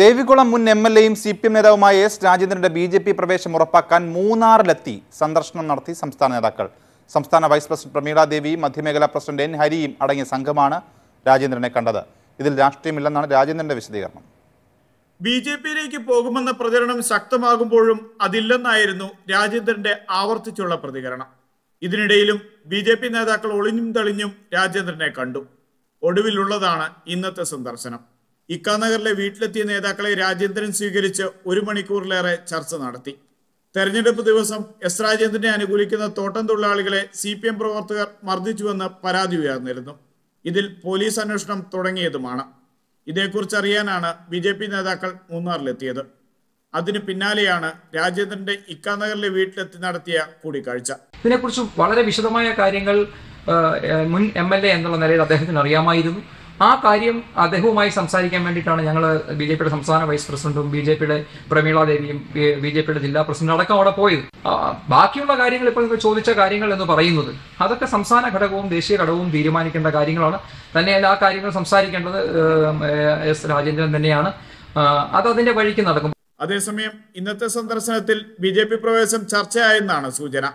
ദേവികുളം മുൻ M L എയും C P M നേതാവുമായ എസ് രാജേന്ദ്രന്റെ ബി ജെ പി പ്രവേശം ഉറപ്പാക്കാൻ മൂന്നാറിലെത്തി സന്ദർശനം നടത്തി സംസ്ഥാന നേതാക്കൾ സംസ്ഥാന വൈസ് പ്രസിഡന്റ് പ്രമീള ദേവിയും മധ്യമേഖലാ പ്രസിഡന്റ് എൻ ഹരിയും അടങ്ങിയ സംഘമാണ് രാജേന്ദ്രനെ കണ്ടത് ഇതിൽ രാഷ്ട്രീയമില്ലെന്നാണ് രാജേന്ദ്രന്റെ വിശദീകരണം ബി ജെ പിയിലേക്ക് പോകുമെന്ന പ്രചരണം ശക്തമാകുമ്പോഴും അതില്ലെന്നായിരുന്നു രാജേന്ദ്രന്റെ ആവർത്തിച്ചുള്ള പ്രതികരണം ഇതിനിടയിലും ബി ജെ പി നേതാക്കൾ ഒളിഞ്ഞും തെളിഞ്ഞും രാജേന്ദ്രനെ കണ്ടു ഒടുവിലുള്ളതാണ് ഇന്നത്തെ സന്ദർശനം ഇക്കാനഗറിലെ വീട്ടിലെത്തിയ നേതാക്കളെ രാജേന്ദ്രൻ സ്വീകരിച്ച് ഒരു മണിക്കൂറിലേറെ ചർച്ച നടത്തി തെരഞ്ഞെടുപ്പ് ദിവസം എസ് രാജേന്ദ്രനെ അനുകൂലിക്കുന്ന തോട്ടം തൊഴിലാളികളെ സി പി എം പ്രവർത്തകർ മർദ്ദിച്ചുവെന്ന് പരാതി ഉയർന്നിരുന്നു ഇതിൽ പോലീസ് അന്വേഷണം തുടങ്ങിയതുമാണ് ഇതേക്കുറിച്ച് അറിയാനാണ് ബി ജെ പി നേതാക്കൾ മൂന്നാറിലെത്തിയത് അതിന് പിന്നാലെയാണ് രാജേന്ദ്രന്റെ ഇക്കാനഗറിലെ വീട്ടിലെത്തി നടത്തിയ കൂടിക്കാഴ്ച ഇതിനെക്കുറിച്ച് വളരെ വിശദമായ കാര്യങ്ങൾ മുൻ എം എന്നുള്ള നിലയിൽ അദ്ദേഹത്തിന് അറിയാമായിരുന്നു ആ കാര്യം അദ്ദേഹവുമായി സംസാരിക്കാൻ വേണ്ടിയിട്ടാണ് ഞങ്ങൾ ബി ജെ പിയുടെ സംസ്ഥാന വൈസ് പ്രസിഡന്റും ബി ജെ പിയുടെ പ്രമീള ദേവിയും ബി ജെ പിയുടെ ജില്ലാ പ്രസിഡന്റും അടക്കം അവിടെ പോയത് ബാക്കിയുള്ള കാര്യങ്ങൾ ഇപ്പോൾ നിങ്ങൾ ചോദിച്ച കാര്യങ്ങൾ എന്ന് പറയുന്നത് അതൊക്കെ സംസ്ഥാന ഘടകവും ദേശീയ ഘടകവും തീരുമാനിക്കേണ്ട കാര്യങ്ങളാണ് തന്നെയല്ല ആ കാര്യങ്ങൾ സംസാരിക്കേണ്ടത് എസ് രാജേന്ദ്രൻ തന്നെയാണ് അത് അതിന്റെ വഴിക്ക് നടക്കും അതേസമയം ഇന്നത്തെ സന്ദർശനത്തിൽ ബി ജെ പി പ്രവേശം ചർച്ചയായെന്നാണ് സൂചന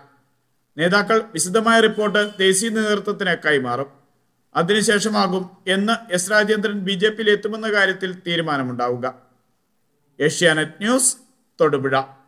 നേതാക്കൾ വിശദമായ റിപ്പോർട്ട് ദേശീയ നേതൃത്വത്തിന് കൈമാറും അതിനുശേഷമാകും എന്ന് എസ് രാജേന്ദ്രൻ ബി ജെ പിയിൽ എത്തുമെന്ന കാര്യത്തിൽ തീരുമാനമുണ്ടാവുക ഏഷ്യാനെറ്റ് ന്യൂസ് തൊടുപുഴ